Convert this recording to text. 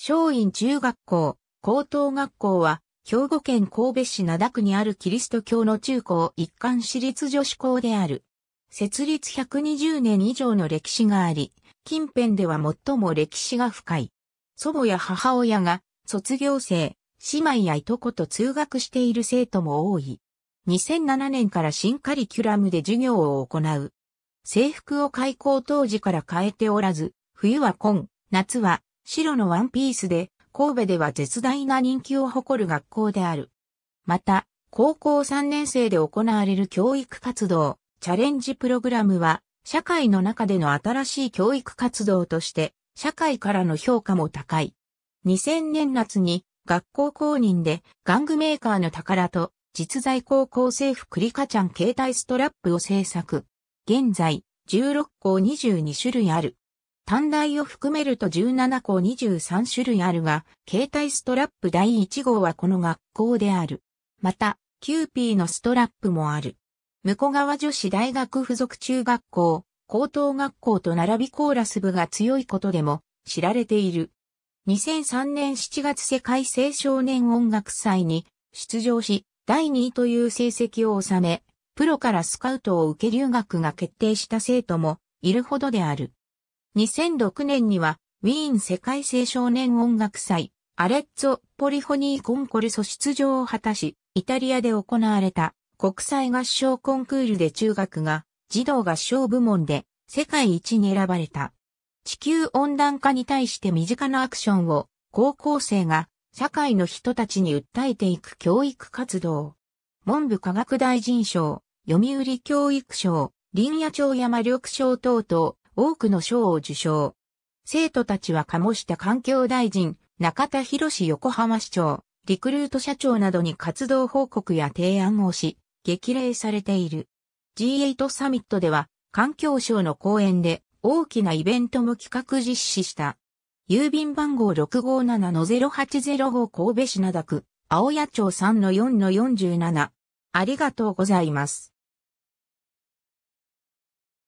松陰中学校、高等学校は、兵庫県神戸市灘区にあるキリスト教の中高一貫私立女子校である。設立120年以上の歴史があり、近辺では最も歴史が深い。祖母や母親が卒業生、姉妹やいとこと通学している生徒も多い。2007年から新カリキュラムで授業を行う。制服を開校当時から変えておらず、冬は紺、夏は白のワンピースで、神戸では絶大な人気を誇る学校である。また、高校3年生で行われる教育活動、チャレンジプログラムは、社会の中での新しい教育活動として、社会からの評価も高い。2000年夏に、学校公認で、玩具メーカーの宝と、実在高校政府クリカちゃん携帯ストラップを制作。現在、16校22種類ある。短大を含めると17校23種類あるが、携帯ストラップ第1号はこの学校である。また、キューピーのストラップもある。向川女子大学附属中学校、高等学校と並びコーラス部が強いことでも知られている。2003年7月世界青少年音楽祭に出場し、第2位という成績を収め、プロからスカウトを受け留学が決定した生徒もいるほどである。2006年には、ウィーン世界青少年音楽祭、アレッツォ・ポリフォニー・コンコルソ出場を果たし、イタリアで行われた国際合唱コンクールで中学が児童合唱部門で世界一に選ばれた。地球温暖化に対して身近なアクションを高校生が社会の人たちに訴えていく教育活動。文部科学大臣賞、読売教育賞、林野町山緑賞等々、多くの賞を受賞。生徒たちは鴨下環境大臣、中田博士横浜市長、リクルート社長などに活動報告や提案をし、激励されている。G8 サミットでは、環境省の講演で大きなイベントも企画実施した。郵便番号657-0805神戸市灘区、青谷町3-4-47。ありがとうございます。